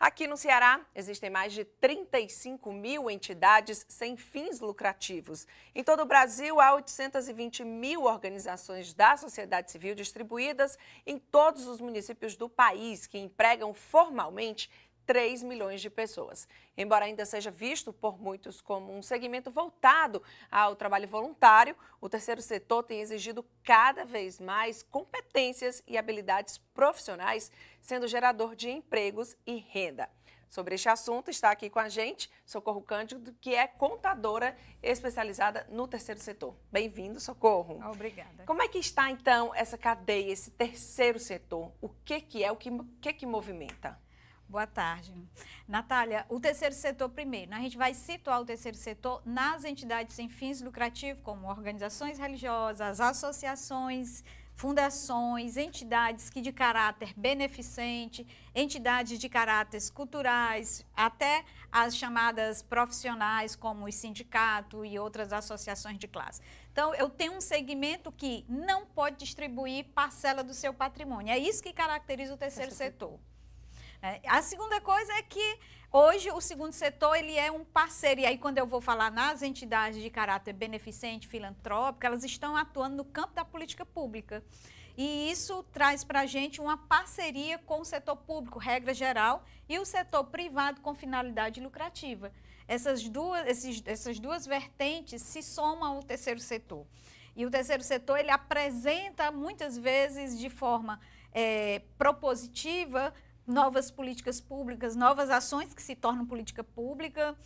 Aqui no Ceará, existem mais de 35 mil entidades sem fins lucrativos. Em todo o Brasil, há 820 mil organizações da sociedade civil distribuídas em todos os municípios do país que empregam formalmente 3 milhões de pessoas. Embora ainda seja visto por muitos como um segmento voltado ao trabalho voluntário, o terceiro setor tem exigido cada vez mais competências e habilidades profissionais, sendo gerador de empregos e renda. Sobre este assunto está aqui com a gente Socorro Cândido, que é contadora especializada no terceiro setor. Bem-vindo, Socorro. Ah, obrigada. Como é que está então essa cadeia, esse terceiro setor? O que que é, o que, que, que movimenta? Boa tarde. Natália, o terceiro setor primeiro. Né? A gente vai situar o terceiro setor nas entidades sem fins lucrativos, como organizações religiosas, associações, fundações, entidades que de caráter beneficente, entidades de caráteres culturais, até as chamadas profissionais, como os sindicatos e outras associações de classe. Então, eu tenho um segmento que não pode distribuir parcela do seu patrimônio. É isso que caracteriza o terceiro setor. setor. É, a segunda coisa é que hoje o segundo setor ele é um parceiro. E aí, quando eu vou falar nas entidades de caráter beneficente, filantrópico, elas estão atuando no campo da política pública. E isso traz para a gente uma parceria com o setor público, regra geral, e o setor privado com finalidade lucrativa. Essas duas, esses, essas duas vertentes se somam ao terceiro setor. E o terceiro setor ele apresenta muitas vezes de forma é, propositiva novas políticas públicas, novas ações que se tornam política pública.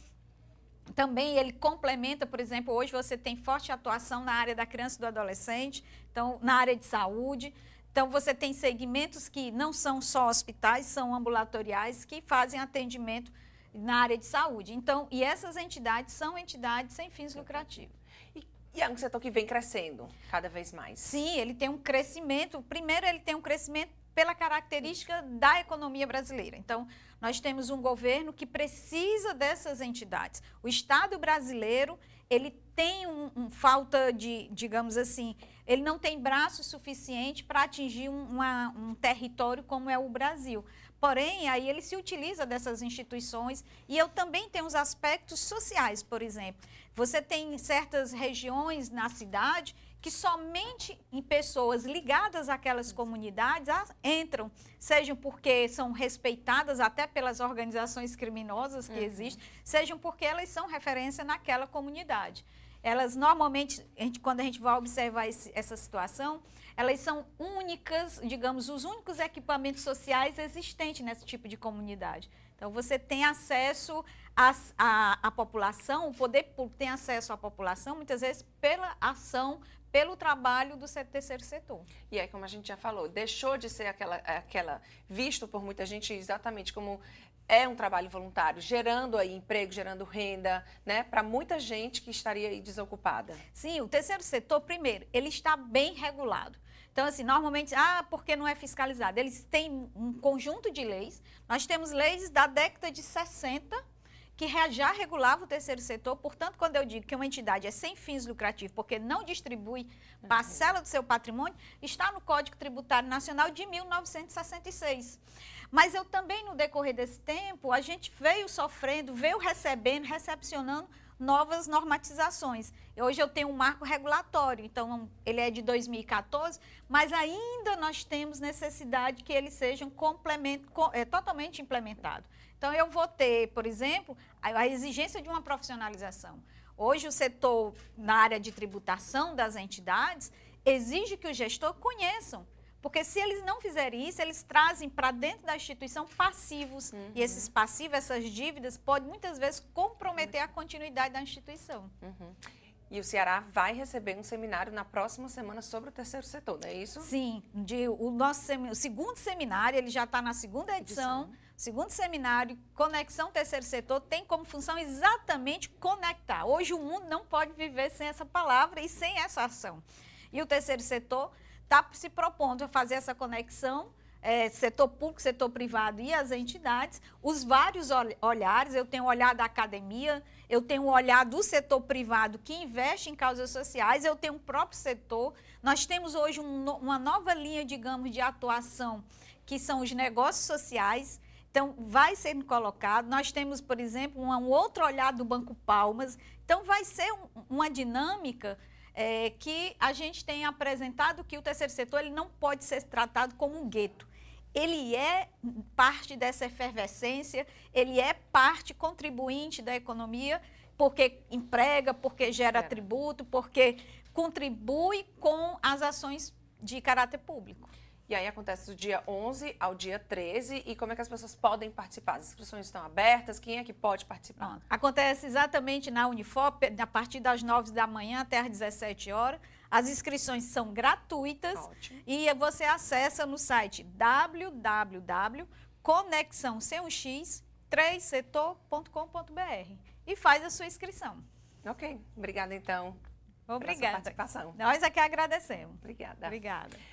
Também ele complementa, por exemplo, hoje você tem forte atuação na área da criança e do adolescente, então na área de saúde. Então você tem segmentos que não são só hospitais, são ambulatoriais que fazem atendimento na área de saúde. Então, e essas entidades são entidades sem fins lucrativos. E e é um setor que vem crescendo cada vez mais. Sim, ele tem um crescimento. Primeiro, ele tem um crescimento pela característica da economia brasileira. Então, nós temos um governo que precisa dessas entidades. O Estado brasileiro, ele tem um, um falta de, digamos assim, ele não tem braço suficiente para atingir um, uma, um território como é o Brasil. Porém, aí ele se utiliza dessas instituições e eu também tenho os aspectos sociais, por exemplo. Você tem certas regiões na cidade que somente em pessoas ligadas àquelas comunidades entram, sejam porque são respeitadas até pelas organizações criminosas que uhum. existem, sejam porque elas são referência naquela comunidade. Elas normalmente, a gente, quando a gente vai observar esse, essa situação, elas são únicas, digamos, os únicos equipamentos sociais existentes nesse tipo de comunidade. Então, você tem acesso à população, o poder público tem acesso à população, muitas vezes pela ação, pelo trabalho do terceiro setor. E é como a gente já falou, deixou de ser aquela, aquela visto por muita gente exatamente como é um trabalho voluntário, gerando aí emprego, gerando renda, né, para muita gente que estaria aí desocupada. Sim, o terceiro setor, primeiro, ele está bem regulado. Então, assim, normalmente, ah, porque não é fiscalizado? Eles têm um conjunto de leis. Nós temos leis da década de 60 que já regulava o terceiro setor. Portanto, quando eu digo que uma entidade é sem fins lucrativos porque não distribui uhum. parcela do seu patrimônio, está no Código Tributário Nacional de 1966. Mas eu também, no decorrer desse tempo, a gente veio sofrendo, veio recebendo, recepcionando novas normatizações. Hoje eu tenho um marco regulatório, então ele é de 2014, mas ainda nós temos necessidade que ele seja é, totalmente implementado. Então eu vou ter, por exemplo, a, a exigência de uma profissionalização. Hoje o setor na área de tributação das entidades exige que o gestor conheçam porque se eles não fizerem isso, eles trazem para dentro da instituição passivos. Uhum. E esses passivos, essas dívidas, podem muitas vezes comprometer a continuidade da instituição. Uhum. E o Ceará vai receber um seminário na próxima semana sobre o terceiro setor, não é isso? Sim, de, o nosso o segundo seminário, ele já está na segunda edição, edição. Segundo seminário, Conexão Terceiro Setor tem como função exatamente conectar. Hoje o mundo não pode viver sem essa palavra e sem essa ação. E o terceiro setor está se propondo a fazer essa conexão é, setor público, setor privado e as entidades, os vários ol olhares. Eu tenho o olhar da academia, eu tenho o olhar do setor privado que investe em causas sociais, eu tenho o próprio setor. Nós temos hoje um, uma nova linha, digamos, de atuação, que são os negócios sociais. Então, vai sendo colocado. Nós temos, por exemplo, um, um outro olhar do Banco Palmas. Então, vai ser um, uma dinâmica é, que a gente tem apresentado que o terceiro setor ele não pode ser tratado como um gueto. Ele é parte dessa efervescência, ele é parte contribuinte da economia, porque emprega, porque gera é. tributo, porque contribui com as ações de caráter público. E aí acontece do dia 11 ao dia 13. E como é que as pessoas podem participar? As inscrições estão abertas? Quem é que pode participar? Pronto. Acontece exatamente na Unifop, a partir das 9 da manhã até as 17 horas. As inscrições são gratuitas. Ótimo. E você acessa no site www.conexão x 3setor.com.br e faz a sua inscrição. Ok. Obrigada, então. Obrigada. Pela sua participação. Nós aqui é agradecemos. Obrigada. Obrigada.